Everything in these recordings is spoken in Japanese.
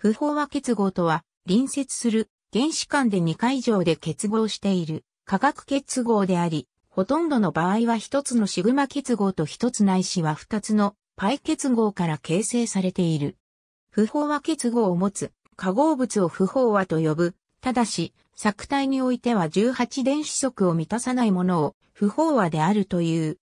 不飽和結合とは、隣接する原子間で2回以上で結合している化学結合であり、ほとんどの場合は一つのシグマ結合と一つないしは二つのパイ結合から形成されている。不飽和結合を持つ化合物を不飽和と呼ぶ。ただし、作体においては18電子則を満たさないものを不飽和であるという。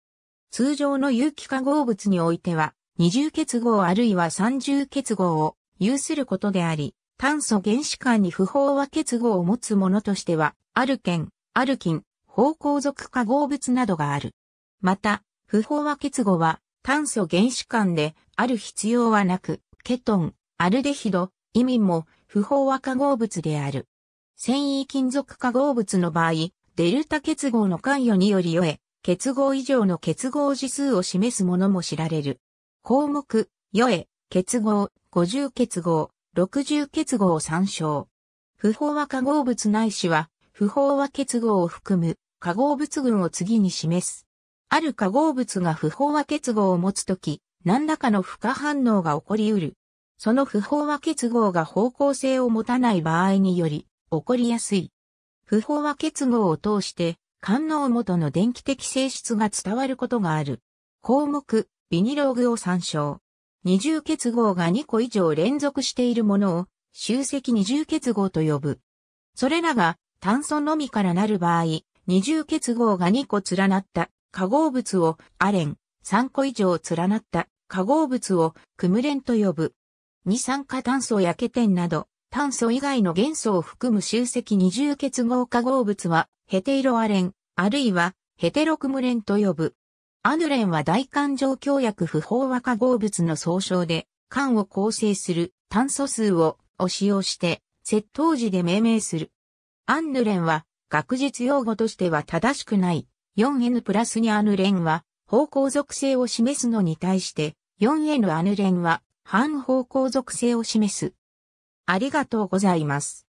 通常の有機化合物においては、二重結合あるいは三重結合を有することであり、炭素原子間に不飽和結合を持つものとしては、アルケン、アルキン、方向属化合物などがある。また、不飽和結合は炭素原子間である必要はなく、ケトン、アルデヒド、イミンも不飽和化合物である。繊維金属化合物の場合、デルタ結合の関与によりよえ、結合以上の結合時数を示すものも知られる。項目、よえ、結合、50結合、60結合を参照。不飽和化合物ないしは、不飽和結合を含む化合物群を次に示す。ある化合物が不飽和結合を持つとき、何らかの不可反応が起こり得る。その不飽和結合が方向性を持たない場合により、起こりやすい。不飽和結合を通して、官能元の電気的性質が伝わることがある。項目、ビニローグを参照。二重結合が2個以上連続しているものを集積二重結合と呼ぶ。それらが炭素のみからなる場合、二重結合が2個連なった化合物をアレン、3個以上連なった化合物をクムレンと呼ぶ。二酸化炭素やケテンなど、炭素以外の元素を含む集積二重結合化合物は、ヘテイロアレン、あるいはヘテロクムレンと呼ぶ。アヌレンは大環状協約不飽和化合物の総称で、環を構成する炭素数をを使用して、窃盗時で命名する。アンヌレンは、学術用語としては正しくない。4N プラスにアヌレンは、方向属性を示すのに対して、4N アヌレンは、反方向属性を示す。ありがとうございます。